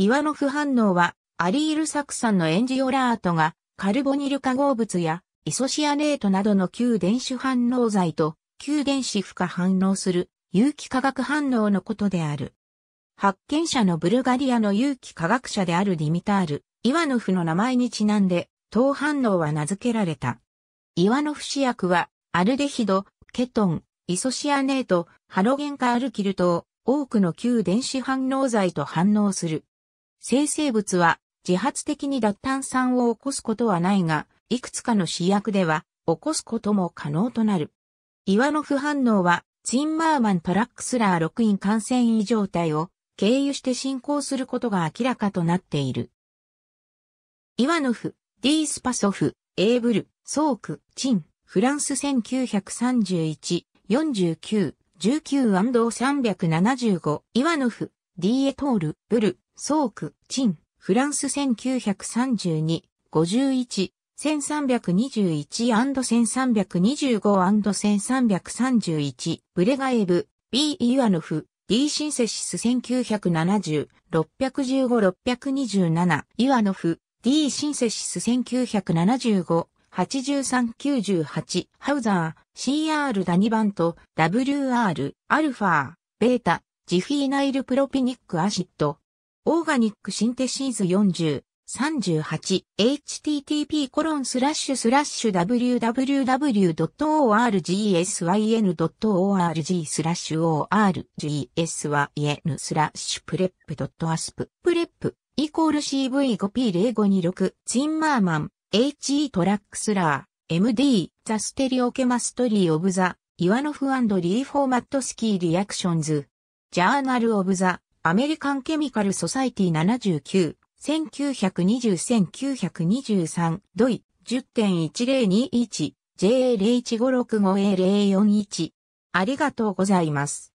イワノフ反応は、アリール酢酸のエンジオラートが、カルボニル化合物や、イソシアネートなどの旧電子反応剤と、旧電子負荷反応する、有機化学反応のことである。発見者のブルガリアの有機化学者であるディミタール、イワノフの名前にちなんで、糖反応は名付けられた。イワノフ試薬は、アルデヒド、ケトン、イソシアネート、ハロゲン化アルキル等、多くの旧電子反応剤と反応する。生成物は自発的に脱炭酸を起こすことはないが、いくつかの試薬では起こすことも可能となる。イワノフ反応は、ツインマーマントラックスラー6因感染異常態を経由して進行することが明らかとなっている。イワノフ、ディースパソフ、エーブル、ソーク、チン、フランス1931、49、19&375、イワノフ、ディエトール、ブル、ソーク、チン、フランス1932、51、1321&1325&1331 ブレガエブ、B・ イワノフ、D・ シンセシス1970、615-627イワノフ、D・ シンセシス1975、8398ハウザー、CR ダニバント、WR、アルファ、ベータ、ジフィーナイルプロピニックアシッド、オーガニックシンテシーズ40。38http コロンスラッシュスラッシュ www.orgsyn.org スラッシュ orgsyn スラッシュプレップ .asp プレップイコール CV5P0526 ツインマーマン HE トラックスラー MD ザステリオケマストリーオブザイワノフリーフォーマットスキーリアクションズジャーナルオブザアメリカンケミカルソサイティ79、1920-1923、ドイ、10.1021、JA01565A041。ありがとうございます。